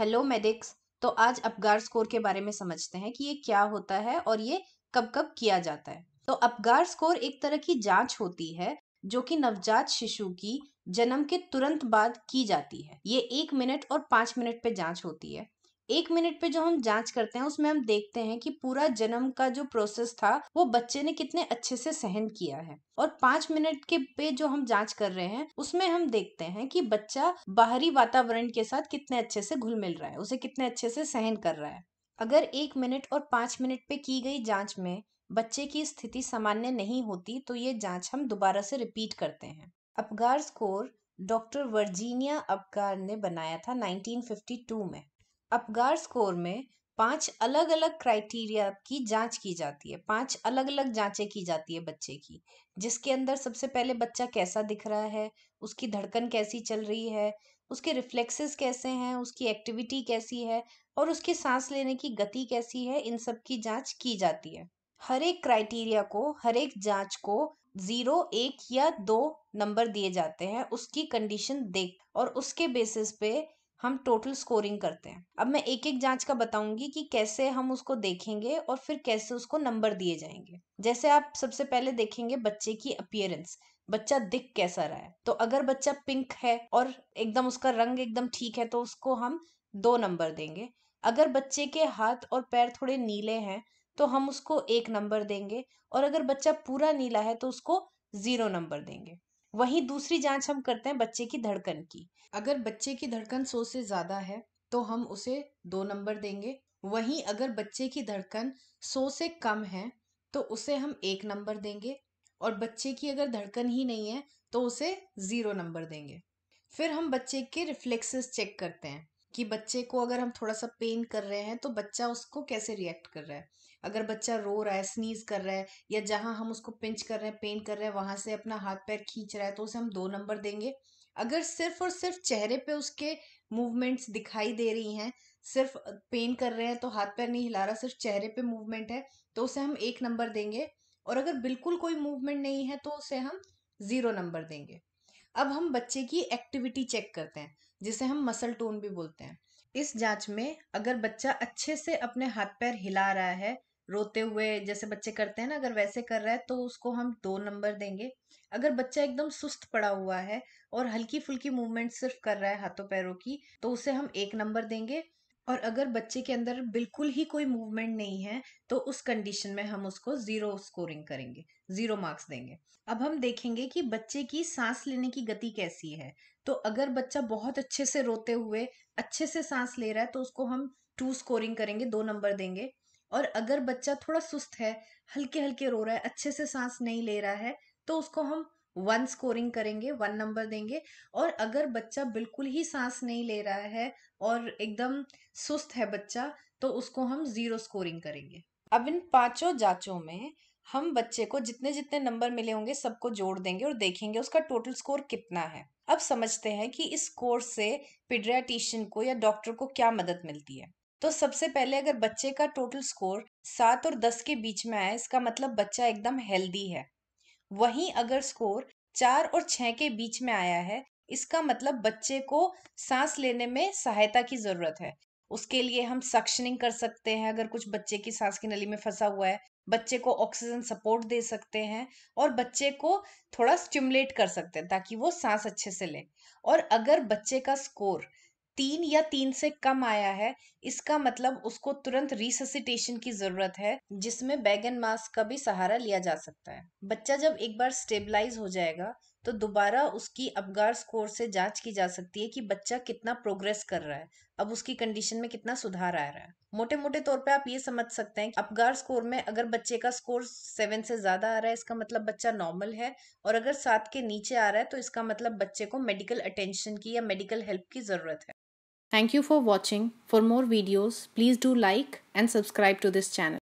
Hello medics तो आज Apgar score के बारे में समझते हैं कि ये क्या होता है और ये कब कब किया जाता है तो अपगार स्कोर एक तरह की जांच होती है जो कि नवजात शिशु की जन्म के तुरंत बाद की जाती है ये एक मिनट और पांच मिनट पे जांच होती है एक मिनट पे जो हम जांच करते हैं उसमें हम देखते हैं कि पूरा जन्म का जो प्रोसेस था वो बच्चे ने कितने अच्छे से सहन किया है और पांच मिनट के पे जो हम जांच कर रहे हैं उसमें हम देखते हैं कि बच्चा बाहरी वातावरण के साथ कितने अच्छे से घुल मिल रहा है उसे कितने अच्छे से सहन कर रहा है अगर एक मिनट और पांच मिनट पे की गई जांच में बच्चे की स्थिति सामान्य नहीं होती तो ये जांच हम दोबारा से रिपीट करते हैं Apgar score doctor Virginia Apgar ने बनाया था 1952 में अपगार स्कोर में पांच अलग अलग क्राइटेरिया की जांच की जाती है पांच अलग अलग जांचें की जाती है बच्चे की जिसके अंदर सबसे पहले बच्चा कैसा दिख रहा है उसकी धड़कन कैसी चल रही है उसके रिफ्लेक्सेस कैसे हैं उसकी एक्टिविटी कैसी है और उसके सांस लेने की गति कैसी है इन सब की जांच की जाती है हर एक क्राइटेरिया को हर एक जांच को जीरो एक या दो नंबर दिए जाते हैं उसकी कंडीशन देख और उसके बेसिस पे हम टोटल स्कोरिंग करते हैं अब मैं एक एक जांच का बताऊंगी कि कैसे हम उसको देखेंगे और फिर कैसे उसको नंबर दिए जाएंगे जैसे आप सबसे पहले देखेंगे बच्चे की अपियरेंस बच्चा दिख कैसा रहा है तो अगर बच्चा पिंक है और एकदम उसका रंग एकदम ठीक है तो उसको हम दो नंबर देंगे अगर बच्चे के हाथ और पैर थोड़े नीले हैं तो हम उसको एक नंबर देंगे और अगर बच्चा पूरा नीला है तो उसको जीरो नंबर देंगे वहीं दूसरी जांच हम करते हैं बच्चे की धड़कन की अगर बच्चे की धड़कन सौ से ज़्यादा है तो हम उसे दो नंबर देंगे वहीं अगर बच्चे की धड़कन सौ से कम है तो उसे हम एक नंबर देंगे और बच्चे की अगर धड़कन ही नहीं है तो उसे ज़ीरो नंबर देंगे फिर हम बच्चे के रिफ्लेक्सेस चेक करते हैं कि बच्चे को अगर हम थोड़ा सा पेन कर रहे हैं तो बच्चा उसको कैसे रिएक्ट कर रहा है अगर बच्चा रो रहा है स्नीज कर रहा है या जहाँ हम उसको पिंच कर रहे हैं पेन कर रहे हैं वहाँ से अपना हाथ पैर खींच रहा है तो उसे हम दो नंबर देंगे अगर सिर्फ और सिर्फ चेहरे पे उसके मूवमेंट्स दिखाई दे रही हैं सिर्फ पेन कर रहे हैं तो हाथ पैर नहीं हिला रहा सिर्फ चेहरे पे मूवमेंट है तो उसे हम एक नंबर देंगे और अगर बिल्कुल कोई मूवमेंट नहीं है तो उसे हम ज़ीरो नंबर देंगे अब हम बच्चे की एक्टिविटी चेक करते हैं जिसे हम मसल टोन भी बोलते हैं इस जांच में अगर बच्चा अच्छे से अपने हाथ पैर हिला रहा है रोते हुए जैसे बच्चे करते हैं ना अगर वैसे कर रहा है तो उसको हम दो नंबर देंगे अगर बच्चा एकदम सुस्त पड़ा हुआ है और हल्की फुल्की मूवमेंट सिर्फ कर रहा है हाथों पैरों की तो उसे हम एक नंबर देंगे और अगर बच्चे के अंदर बिल्कुल ही कोई मूवमेंट नहीं है तो उस कंडीशन में हम उसको ज़ीरो स्कोरिंग करेंगे ज़ीरो मार्क्स देंगे अब हम देखेंगे कि बच्चे की सांस लेने की गति कैसी है तो अगर बच्चा बहुत अच्छे से रोते हुए अच्छे से सांस ले रहा है तो उसको हम टू स्कोरिंग करेंगे दो नंबर देंगे और अगर बच्चा थोड़ा सुस्त है हल्के हल्के रो रहा है अच्छे से सांस नहीं ले रहा है तो उसको हम वन स्कोरिंग करेंगे वन नंबर देंगे और अगर बच्चा बिल्कुल ही सांस नहीं ले रहा है और एकदम सुस्त है बच्चा तो उसको हम जीरो स्कोरिंग करेंगे अब इन पांचों जांचों में हम बच्चे को जितने जितने नंबर मिले होंगे सबको जोड़ देंगे और देखेंगे उसका टोटल स्कोर कितना है अब समझते हैं कि इस स्कोर से पिड्रियाटिशियन को या डॉक्टर को क्या मदद मिलती है तो सबसे पहले अगर बच्चे का टोटल स्कोर सात और दस के बीच में आए इसका मतलब बच्चा एकदम हेल्दी है वहीं अगर स्कोर चार और छः के बीच में आया है इसका मतलब बच्चे को सांस लेने में सहायता की ज़रूरत है उसके लिए हम सक्शनिंग कर सकते हैं अगर कुछ बच्चे की सांस की नली में फंसा हुआ है बच्चे को ऑक्सीजन सपोर्ट दे सकते हैं और बच्चे को थोड़ा स्टिमुलेट कर सकते हैं ताकि वो सांस अच्छे से ले और अगर बच्चे का स्कोर तीन या तीन से कम आया है इसका मतलब उसको तुरंत रिससिटेशन की जरूरत है जिसमें बैगन मास्क का भी सहारा लिया जा सकता है बच्चा जब एक बार स्टेबलाइज हो जाएगा तो दोबारा उसकी अपगार स्कोर से जांच की जा सकती है कि बच्चा कितना प्रोग्रेस कर रहा है अब उसकी कंडीशन में कितना सुधार आ रहा है मोटे मोटे तौर पे आप ये समझ सकते हैं कि अपगार स्कोर में अगर बच्चे का स्कोर सेवन से ज्यादा आ रहा है इसका मतलब बच्चा नॉर्मल है और अगर सात के नीचे आ रहा है तो इसका मतलब बच्चे को मेडिकल अटेंशन की या मेडिकल हेल्प की जरूरत है Thank you for watching. For more videos, please do like and subscribe to this channel.